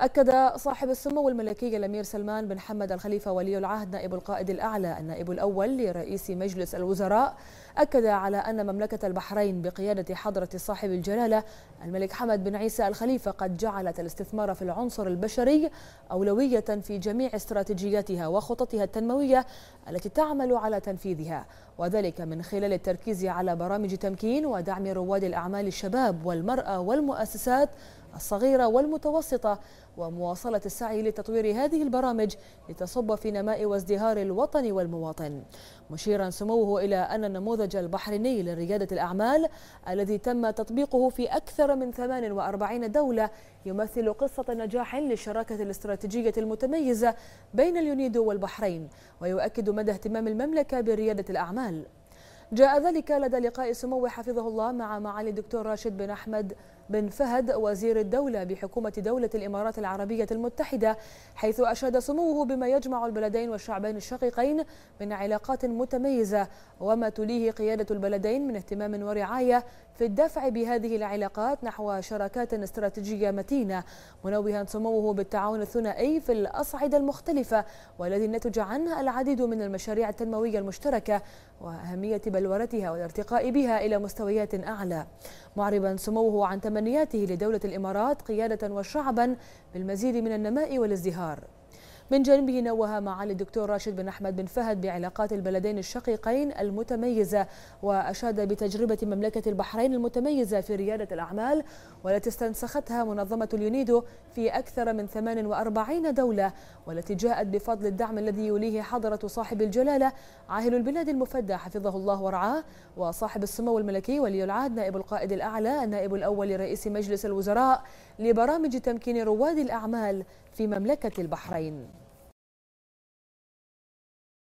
أكد صاحب السمو الملكي الأمير سلمان بن حمد الخليفة ولي العهد نائب القائد الأعلى النائب الأول لرئيس مجلس الوزراء أكد على أن مملكة البحرين بقيادة حضرة صاحب الجلالة الملك حمد بن عيسى الخليفة قد جعلت الاستثمار في العنصر البشري أولوية في جميع استراتيجياتها وخططها التنموية التي تعمل على تنفيذها وذلك من خلال التركيز على برامج تمكين ودعم رواد الأعمال الشباب والمرأة والمؤسسات الصغيرة والمتوسطة ومواصلة السعي لتطوير هذه البرامج لتصب في نماء وازدهار الوطن والمواطن مشيرا سموه إلى أن النموذج البحريني لريادة الأعمال الذي تم تطبيقه في أكثر من 48 دولة يمثل قصة نجاح للشراكة الاستراتيجية المتميزة بين اليونيدو والبحرين ويؤكد مدى اهتمام المملكة بريادة الأعمال جاء ذلك لدى لقاء سمو حفظه الله مع معالي الدكتور راشد بن أحمد بن فهد وزير الدولة بحكومة دولة الإمارات العربية المتحدة حيث أشاد سموه بما يجمع البلدين والشعبين الشقيقين من علاقات متميزة وما تليه قيادة البلدين من اهتمام ورعاية في الدفع بهذه العلاقات نحو شراكات استراتيجية متينة منوها سموه بالتعاون الثنائي في الأصعدة المختلفة والذي نتج عنه العديد من المشاريع التنموية المشتركة وأهمية بلورتها والارتقاء بها إلى مستويات أعلى معربا سموه عن تمام تمنياته لدولة الإمارات قيادة وشعبا بالمزيد من النماء والازدهار من جانبه نوه معالي الدكتور راشد بن أحمد بن فهد بعلاقات البلدين الشقيقين المتميزة وأشاد بتجربة مملكة البحرين المتميزة في ريادة الأعمال والتي استنسختها منظمة اليونيدو في أكثر من 48 دولة والتي جاءت بفضل الدعم الذي يوليه حضرة صاحب الجلالة عاهل البلاد المفدى حفظه الله ورعاه وصاحب السمو الملكي ولي العهد نائب القائد الأعلى النائب الأول لرئيس مجلس الوزراء لبرامج تمكين رواد الأعمال في مملكة البحرين